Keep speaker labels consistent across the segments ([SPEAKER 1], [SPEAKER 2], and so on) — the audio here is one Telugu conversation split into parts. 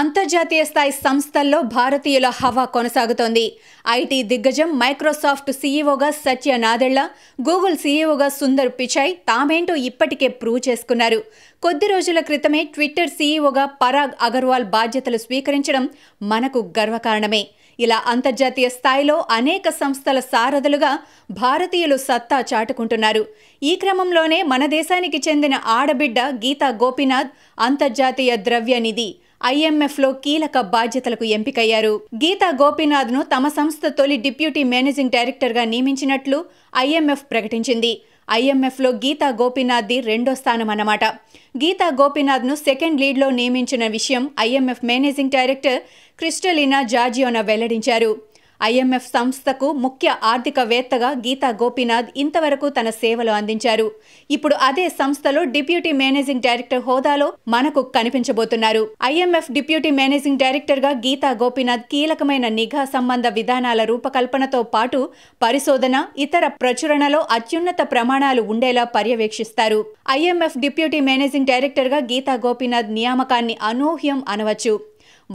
[SPEAKER 1] అంతర్జాతీయ స్థాయి సంస్థల్లో భారతీయుల హవా కొనసాగుతోంది ఐటీ దిగ్గజం మైక్రోసాఫ్ట్ సీఈఓగా సత్య నాదెళ్ల గూగుల్ సీఈఓగా సుందర్ పిచాయ్ తామేంటో ఇప్పటికే ప్రూవ్ చేసుకున్నారు కొద్ది రోజుల క్రితమే ట్విట్టర్ సీఈఓగా పరాగ్ అగర్వాల్ బాధ్యతలు స్వీకరించడం మనకు గర్వకారణమే ఇలా అంతర్జాతీయ స్థాయిలో అనేక సంస్థల సారథులుగా భారతీయులు సత్తా చాటుకుంటున్నారు ఈ క్రమంలోనే మన దేశానికి చెందిన ఆడబిడ్డ గీతా గోపీనాథ్ అంతర్జాతీయ ద్రవ్య నిధి ఐఎంఎఫ్లో కీలక బాధ్యతలకు ఎంపికయ్యారు గీతా గోపీనాథ్ను తమ సంస్థ తొలి డిప్యూటీ మేనేజింగ్ డైరెక్టర్గా నియమించినట్లు ఐఎంఎఫ్ ప్రకటించింది ఐఎంఎఫ్లో గీతా గోపీనాథ్ది రెండో స్థానం అన్నమాట గీతా గోపీనాథ్ను సెకండ్ లీడ్లో నియమించిన విషయం IMF managing director Kristalina Georgieva వెల్లడించారు ఐఎంఎఫ్ సంస్థకు ముఖ్య ఆర్థికవేత్తగా గీతా గోపీనాథ్ ఇంతవరకు తన సేవలు అందించారు ఇప్పుడు అదే సంస్థలో డిప్యూటీ మేనేజింగ్ డైరెక్టర్ హోదాలో మనకు కనిపించబోతున్నారు ఐఎంఎఫ్ డిప్యూటీ మేనేజింగ్ డైరెక్టర్గా గీతా గోపీనాథ్ కీలకమైన నిఘా సంబంధ విధానాల రూపకల్పనతో పాటు పరిశోధన ఇతర ప్రచురణలో అత్యున్నత ప్రమాణాలు ఉండేలా పర్యవేక్షిస్తారు ఐఎంఎఫ్ డిప్యూటీ మేనేజింగ్ డైరెక్టర్గా గీతా గోపీనాథ్ నియామకాన్ని అనూహ్యం అనవచ్చు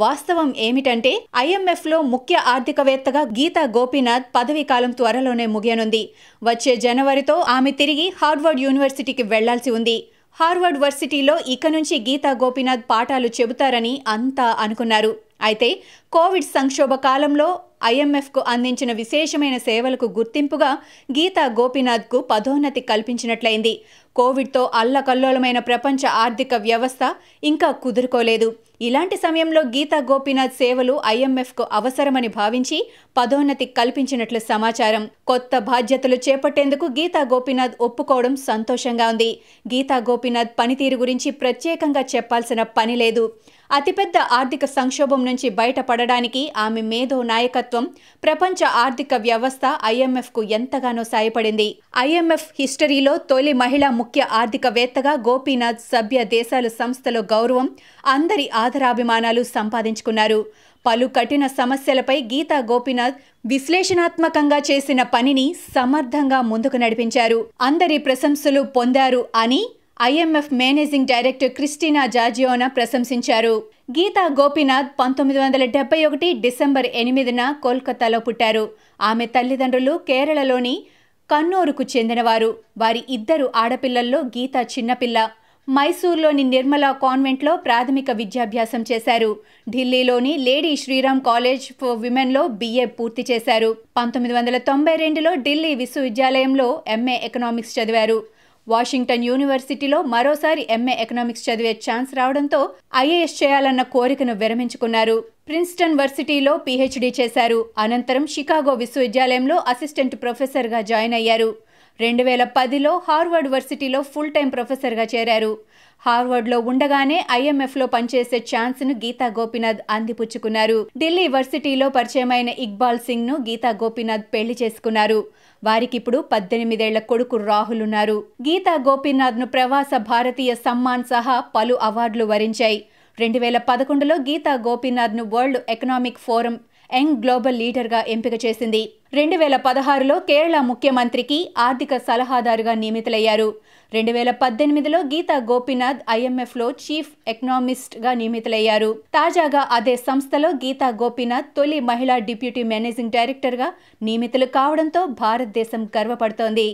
[SPEAKER 1] వాస్తవం ఏమిటంటే ఐఎంఎఫ్లో ముఖ్య ఆర్థికవేత్తగా గీతా గోపీనాథ్ పదవీ కాలం త్వరలోనే ముగియనుంది వచ్చే జనవరితో ఆమె తిరిగి హార్వర్డ్ యూనివర్సిటీకి వెళ్లాల్సి ఉంది హార్వర్డ్ వర్సిటీలో ఇక నుంచి గీతా గోపీనాథ్ పాఠాలు చెబుతారని అంతా అనుకున్నారు అయితే కోవిడ్ సంక్షోభ కాలంలో ఐఎంఎఫ్కు అందించిన విశేషమైన సేవలకు గుర్తింపుగా గీతా గోపీనాథ్కు పదోన్నతి కల్పించినట్లయింది కోవిడ్తో అల్లకల్లోలమైన ప్రపంచ ఆర్థిక వ్యవస్థ ఇంకా కుదురుకోలేదు ఇలాంటి సమయంలో గీతా గోపీనాథ్ సేవలు ఐఎంఎఫ్కు అవసరమని భావించి పదోన్నతి కల్పించినట్లు సమాచారం కొత్త బాధ్యతలు చేపట్టేందుకు గీతా గోపీనాథ్ ఒప్పుకోవడం సంతోషంగా ఉంది గీతా గోపీనాథ్ పనితీరు గురించి ప్రత్యేకంగా చెప్పాల్సిన పని లేదు అతిపెద్ద ఆర్థిక సంక్షోభం నుంచి బయటపడడానికి ఆమె మేధో నాయకత్వం నాయకత్వం ప్రపంచ ఆర్థిక వ్యవస్థ ఐఎంఎఫ్ కు ఎంతగానో సాయపడింది ఐఎంఎఫ్ హిస్టరీలో తొలి మహిళా ముఖ్య ఆర్థికవేత్తగా గోపీనాథ్ సభ్య దేశాలు సంస్థలో గౌరవం అందరి ఆదరాభిమానాలు సంపాదించుకున్నారు పలు కఠిన సమస్యలపై గీతా గోపీనాథ్ విశ్లేషణాత్మకంగా చేసిన పనిని సమర్థంగా ముందుకు నడిపించారు అందరి ప్రశంసలు పొందారు అని IMF managing director Kristina Georgieva ప్రశంసించారు గీతా గోపీనాథ్ పంతొమ్మిది వందల డెబ్బై ఒకటి డిసెంబర్ ఎనిమిదిన కోల్కతాలో పుట్టారు ఆమె తల్లిదండ్రులు కేరళలోని కన్నూరుకు చెందినవారు వారి ఇద్దరు ఆడపిల్లల్లో గీత చిన్నపిల్ల మైసూర్లోని నిర్మలా కాన్వెంట్లో ప్రాథమిక విద్యాభ్యాసం చేశారు ఢిల్లీలోని లేడీ శ్రీరామ్ కాలేజ్ ఫర్ విమెన్లో బిఏ పూర్తి చేశారు పంతొమ్మిది వందల తొంభై రెండులో ఢిల్లీ విశ్వవిద్యాలయంలో ఎంఏ ఎకనామిక్స్ చదివారు వాషింగ్టన్ యూనివర్సిటీలో మరోసారి ఎంఏ ఎకనామిక్స్ చదివే ఛాన్స్ రావడంతో ఐఏఎస్ చేయాలన్న కోరికను విరమించుకున్నారు ప్రిన్స్టన్ వర్సిటీలో పీహెచ్డీ చేశారు అనంతరం షికాగో విశ్వవిద్యాలయంలో అసిస్టెంట్ ప్రొఫెసర్గా జాయిన్ అయ్యారు రెండు వేల పదిలో హార్వర్డ్ వర్సిటీలో ఫుల్ టైం ప్రొఫెసర్గా చేరారు హార్వర్డ్లో ఉండగానే ఐఎంఎఫ్లో పనిచేసే ఛాన్స్ను గీతా గోపీనాథ్ అందిపుచ్చుకున్నారు ఢిల్లీ వర్సిటీలో పరిచయమైన ఇక్బాల్ సింగ్ను గీతా గోపీనాథ్ పెళ్లి చేసుకున్నారు వారికిప్పుడు పద్దెనిమిదేళ్ల కొడుకు రాహుల్ ఉన్నారు గీతా ను ప్రవాస భారతీయ సమ్మాన్ సహా పలు అవార్డులు వరించాయి రెండు వేల పదకొండులో గీతా ను World Economic Forum young global లీడర్గా ఎంపిక చేసింది రెండు వేల పదహారులో కేరళ ముఖ్యమంత్రికి ఆర్థిక సలహాదారుగా నియమితులయ్యారు రెండు వేల పద్దెనిమిదిలో గీతా గోపీనాథ్ ఐఎంఎఫ్లో చీఫ్ ఎకనామిస్ట్గా నియమితులయ్యారు తాజాగా అదే సంస్థలో గీతా గోపీనాథ్ తొలి మహిళా డిప్యూటీ మేనేజింగ్ డైరెక్టర్గా నియమితులు కావడంతో భారతదేశం గర్వపడుతోంది